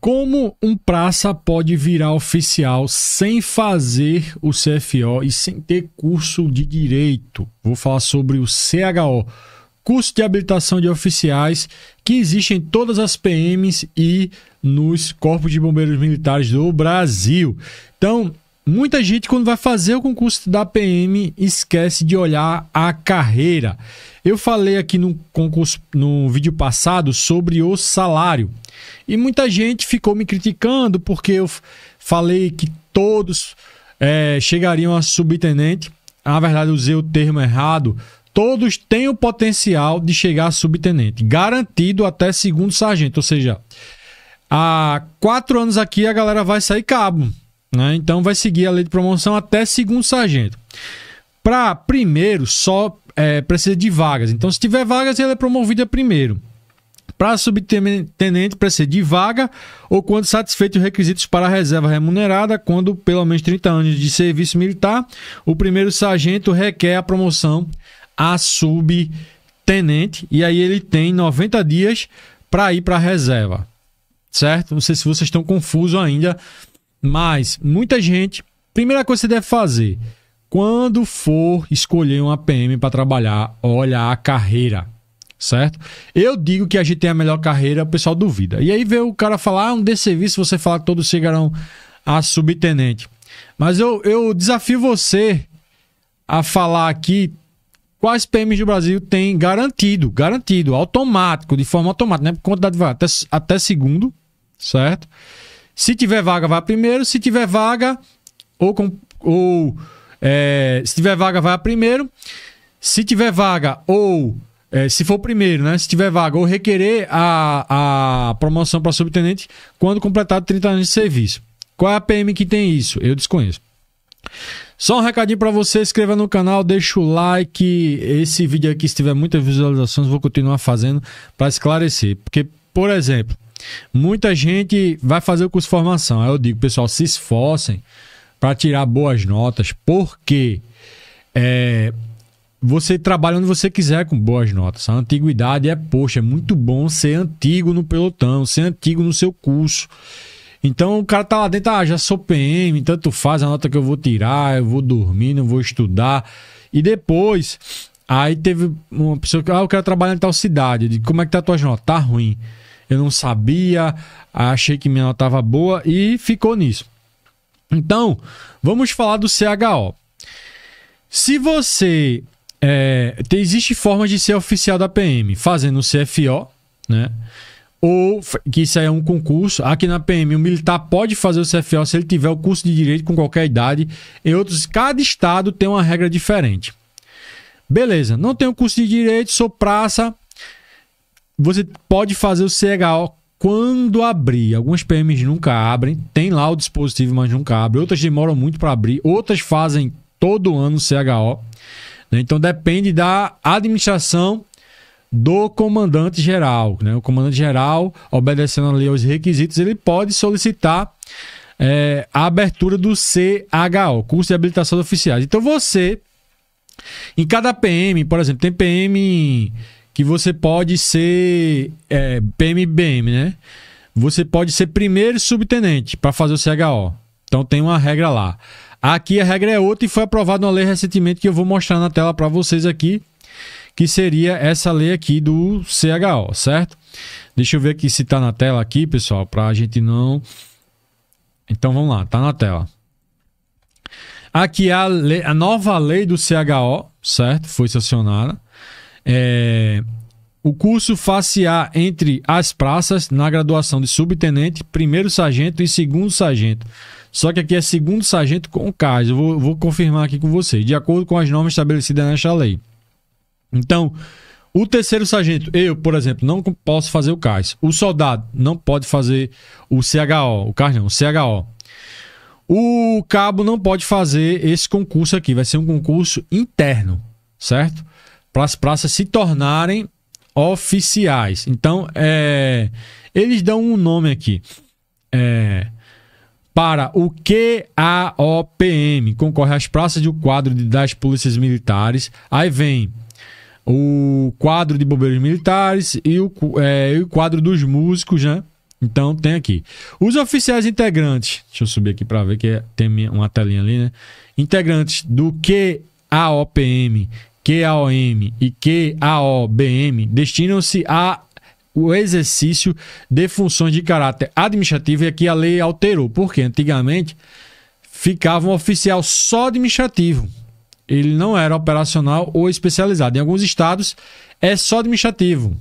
Como um praça pode virar oficial sem fazer o CFO e sem ter curso de direito? Vou falar sobre o CHO, curso de habilitação de oficiais, que existe em todas as PMs e nos Corpos de Bombeiros Militares do Brasil. Então, Muita gente, quando vai fazer o concurso da PM, esquece de olhar a carreira. Eu falei aqui no concurso, no vídeo passado, sobre o salário. E muita gente ficou me criticando porque eu falei que todos é, chegariam a subtenente. Na verdade, usei o termo errado. Todos têm o potencial de chegar a subtenente, garantido até segundo sargento. Ou seja, há quatro anos aqui a galera vai sair cabo. Né? Então vai seguir a lei de promoção até segundo sargento. Para primeiro, só é, precisa de vagas. Então, se tiver vagas, ele é promovido a primeiro. Para subtenente, precisa de vaga ou quando satisfeito os requisitos para a reserva remunerada, quando pelo menos 30 anos de serviço militar, o primeiro sargento requer a promoção a subtenente e aí ele tem 90 dias para ir para a reserva. Certo? Não sei se vocês estão confusos ainda mas muita gente, primeira coisa que você deve fazer, quando for escolher uma PM para trabalhar, olha a carreira, certo? Eu digo que a gente tem a melhor carreira, o pessoal duvida. E aí vê o cara falar, ah, um desserviço você falar que todos chegarão a subtenente. Mas eu, eu desafio você a falar aqui quais PMs do Brasil tem garantido, garantido, automático, de forma automática, né? Quantidade de até, até segundo, certo? Se tiver vaga, vai a primeiro. Se tiver vaga, ou, com, ou é, se tiver vaga, vai a primeiro. Se tiver vaga, ou é, se for primeiro, né? Se tiver vaga, ou requerer a, a promoção para subtenente quando completado 30 anos de serviço. Qual é a PM que tem isso? Eu desconheço. Só um recadinho para você, inscreva no canal, deixa o like. Esse vídeo aqui, se tiver muitas visualizações, vou continuar fazendo para esclarecer. Porque, por exemplo, Muita gente vai fazer o curso de formação. Aí eu digo, pessoal, se esforcem para tirar boas notas, porque é, você trabalha onde você quiser com boas notas. A antiguidade é, poxa, é muito bom ser antigo no pelotão, ser antigo no seu curso. Então o cara tá lá dentro, ah, já sou PM, tanto faz a nota que eu vou tirar, eu vou dormir, não vou estudar. E depois, aí teve uma pessoa que, ah, eu quero trabalhar em tal cidade. Eu digo, como é que tá tuas notas? Tá ruim eu não sabia, achei que minha nota estava boa e ficou nisso. Então, vamos falar do CHO. Se você. É, existe forma de ser oficial da PM, fazendo o CFO, né? Ou que isso aí é um concurso. Aqui na PM, o militar pode fazer o CFO se ele tiver o curso de direito com qualquer idade. Em outros, cada estado tem uma regra diferente. Beleza, não tenho curso de direito, sou praça, você pode fazer o CHO quando abrir. Algumas PMs nunca abrem, tem lá o dispositivo, mas nunca abre. Outras demoram muito para abrir, outras fazem todo ano o CHO. Né? Então depende da administração do comandante geral. Né? O comandante geral, obedecendo ali aos requisitos, ele pode solicitar é, a abertura do CHO, curso de habilitação de oficiais. Então você, em cada PM, por exemplo, tem PM que você pode ser é, PMBM, né? Você pode ser primeiro subtenente para fazer o CHO. Então tem uma regra lá. Aqui a regra é outra e foi aprovada uma lei recentemente que eu vou mostrar na tela para vocês aqui, que seria essa lei aqui do CHO, certo? Deixa eu ver aqui se está na tela aqui, pessoal, para a gente não... Então vamos lá, está na tela. Aqui é a, lei, a nova lei do CHO, certo? Foi sancionada. É, o curso faz entre as praças na graduação de subtenente, primeiro sargento e segundo sargento. Só que aqui é segundo sargento com CAS. Eu vou, vou confirmar aqui com vocês, de acordo com as normas estabelecidas nesta lei. Então, o terceiro sargento, eu, por exemplo, não posso fazer o CAS. O soldado não pode fazer o CHO. O CAS não, o CHO. O cabo não pode fazer esse concurso aqui. Vai ser um concurso interno, certo? para as praças se tornarem oficiais. Então, é, eles dão um nome aqui. É, para o QAOPM, concorre às praças do quadro de, das polícias militares. Aí vem o quadro de bombeiros militares e o, é, e o quadro dos músicos, né? Então tem aqui. Os oficiais integrantes, deixa eu subir aqui para ver que é, tem uma telinha ali, né? Integrantes do QAOPM QAOM e QAOBM destinam-se a o exercício de funções de caráter administrativo e aqui a lei alterou, porque antigamente ficava um oficial só administrativo. Ele não era operacional ou especializado. Em alguns estados é só administrativo,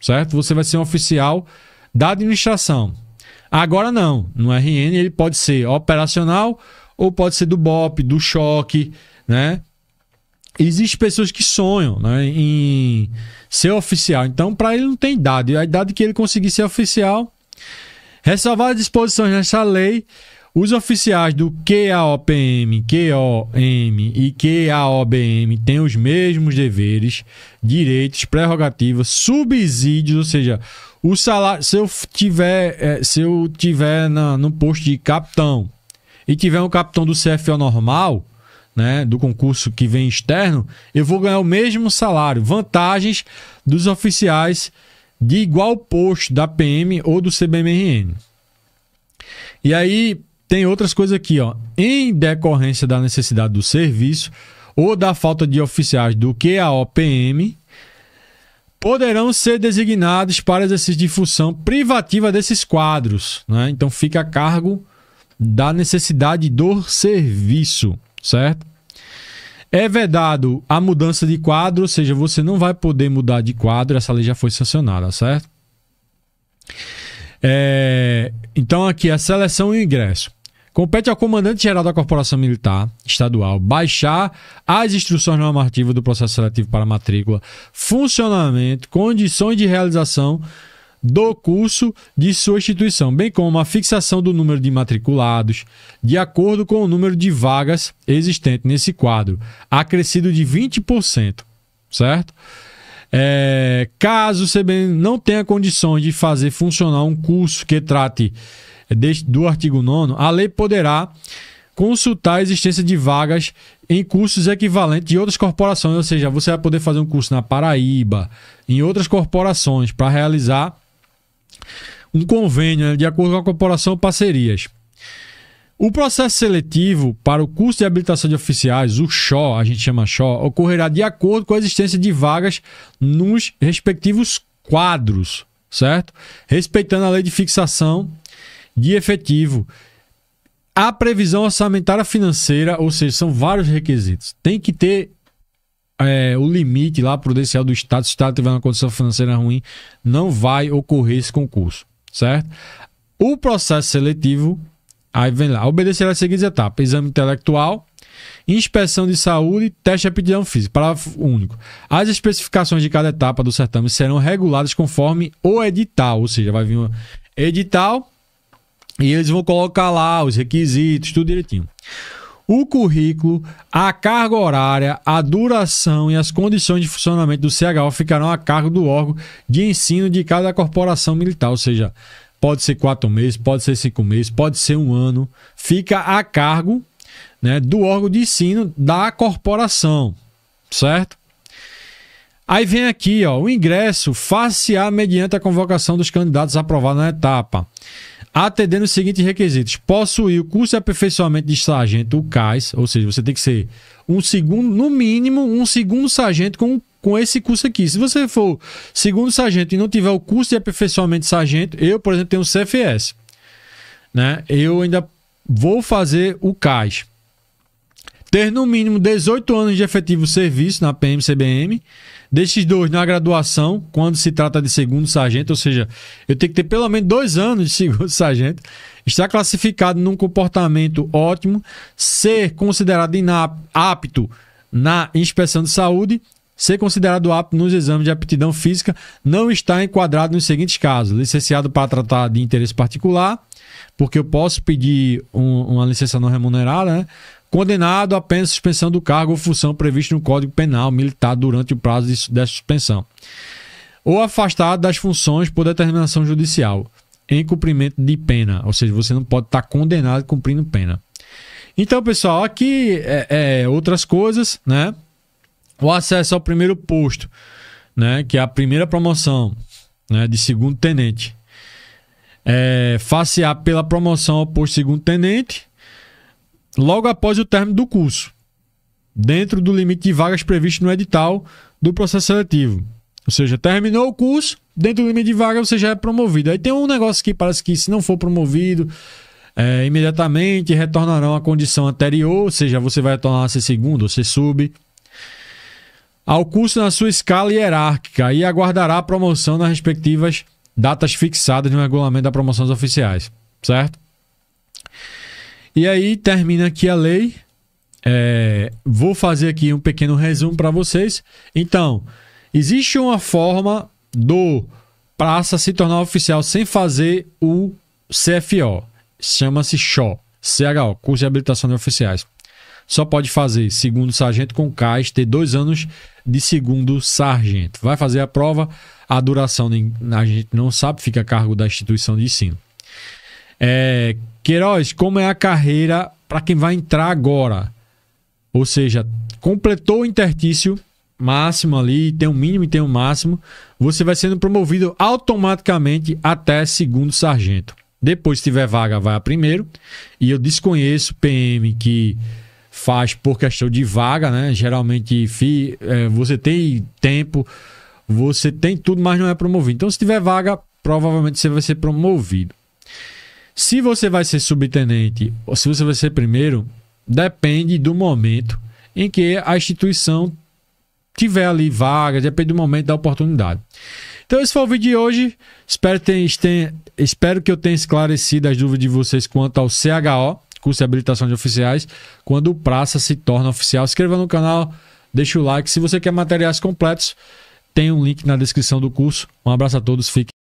certo? Você vai ser um oficial da administração. Agora não, no RN ele pode ser operacional ou pode ser do BOP, do choque, né? Existem pessoas que sonham né, em ser oficial. Então, para ele não tem idade. A idade que ele conseguir ser oficial. Ressalvar as disposições nessa lei, os oficiais do QAOPM, QOM e QAOBM têm os mesmos deveres, direitos, prerrogativas, subsídios, ou seja, o salário. Se eu tiver, eh, se eu tiver na, no posto de capitão e tiver um capitão do CFO normal, né, do concurso que vem externo, eu vou ganhar o mesmo salário. Vantagens dos oficiais de igual posto da PM ou do CBMRN. E aí tem outras coisas aqui, ó. Em decorrência da necessidade do serviço ou da falta de oficiais do QAOPM, poderão ser designados para exercício de função privativa desses quadros. Né? Então fica a cargo da necessidade do serviço certo? É vedado a mudança de quadro, ou seja, você não vai poder mudar de quadro, essa lei já foi sancionada, certo? É, então, aqui a seleção e o ingresso. Compete ao comandante-geral da Corporação Militar Estadual baixar as instruções normativas do processo seletivo para matrícula, funcionamento, condições de realização do curso de sua instituição, bem como a fixação do número de matriculados, de acordo com o número de vagas existente nesse quadro, acrescido de 20%, certo? É, caso o CBN não tenha condições de fazer funcionar um curso que trate do artigo 9, a lei poderá consultar a existência de vagas em cursos equivalentes de outras corporações, ou seja, você vai poder fazer um curso na Paraíba, em outras corporações, para realizar um convênio, né, de acordo com a corporação parcerias. O processo seletivo para o curso de habilitação de oficiais, o CHO, a gente chama CHO, ocorrerá de acordo com a existência de vagas nos respectivos quadros, certo? Respeitando a lei de fixação de efetivo. A previsão orçamentária financeira, ou seja, são vários requisitos. Tem que ter é, o limite lá prudencial do Estado. Se o Estado tiver uma condição financeira ruim, não vai ocorrer esse concurso certo? O processo seletivo, aí vem lá, obedecer às seguintes etapas: exame intelectual, inspeção de saúde, teste de aptidão física. Parágrafo único. As especificações de cada etapa do certame serão reguladas conforme o edital, ou seja, vai vir um edital e eles vão colocar lá os requisitos, tudo direitinho o currículo, a carga horária, a duração e as condições de funcionamento do CHO ficarão a cargo do órgão de ensino de cada corporação militar, ou seja, pode ser quatro meses, pode ser cinco meses, pode ser um ano, fica a cargo né, do órgão de ensino da corporação, certo? Aí vem aqui, ó, o ingresso far-se-á mediante a convocação dos candidatos aprovados na etapa atendendo os seguintes requisitos: possuir o curso de aperfeiçoamento de sargento, o CAS, ou seja, você tem que ser um segundo, no mínimo, um segundo sargento com, com esse curso aqui. Se você for segundo sargento e não tiver o curso de aperfeiçoamento de sargento, eu, por exemplo, tenho um CFS, né? Eu ainda vou fazer o CAS ter no mínimo 18 anos de efetivo serviço na PMCBM, destes dois na graduação, quando se trata de segundo sargento, ou seja, eu tenho que ter pelo menos dois anos de segundo sargento, estar classificado num comportamento ótimo, ser considerado apto na inspeção de saúde, ser considerado apto nos exames de aptidão física, não está enquadrado nos seguintes casos: licenciado para tratar de interesse particular, porque eu posso pedir um, uma licença não remunerada, né? condenado a pena de suspensão do cargo ou função prevista no Código Penal militar durante o prazo dessa suspensão, ou afastado das funções por determinação judicial, em cumprimento de pena. Ou seja, você não pode estar condenado cumprindo pena. Então, pessoal, aqui é, é outras coisas, né? O acesso ao primeiro posto, né? Que é a primeira promoção, né? De segundo tenente. É, facear pela promoção ao posto segundo tenente, logo após o término do curso, dentro do limite de vagas previsto no edital do processo seletivo. Ou seja, terminou o curso, dentro do limite de vaga você já é promovido. Aí tem um negócio que parece que se não for promovido, é, imediatamente retornarão à condição anterior, ou seja, você vai retornar a ser segundo, você sub, ao curso na sua escala hierárquica e aguardará a promoção nas respectivas datas fixadas no regulamento da promoções oficiais, certo? E aí termina aqui a lei. É, vou fazer aqui um pequeno resumo para vocês. Então, existe uma forma do praça se tornar oficial sem fazer o CFO. Chama-se CHO, CHO, Curso de Habilitação de Oficiais. Só pode fazer segundo sargento com CAIS, ter dois anos de segundo sargento. Vai fazer a prova, a duração a gente não sabe, fica a cargo da instituição de ensino. É, Queiroz, como é a carreira para quem vai entrar agora? Ou seja, completou o intertício máximo ali, tem um mínimo e tem um máximo, você vai sendo promovido automaticamente até segundo sargento. Depois, se tiver vaga, vai a primeiro. E eu desconheço PM que faz por questão de vaga, né? Geralmente, fi, é, você tem tempo, você tem tudo, mas não é promovido. Então, se tiver vaga, provavelmente você vai ser promovido. Se você vai ser subtenente ou se você vai ser primeiro, depende do momento em que a instituição tiver ali vagas, depende do momento da oportunidade. Então, esse foi o vídeo de hoje. Espero, ter, ter, espero que eu tenha esclarecido as dúvidas de vocês quanto ao CHO, curso de habilitação de oficiais, quando o praça se torna oficial. Se inscreva no canal, deixa o like. Se você quer materiais completos, tem um link na descrição do curso. Um abraço a todos, fiquem.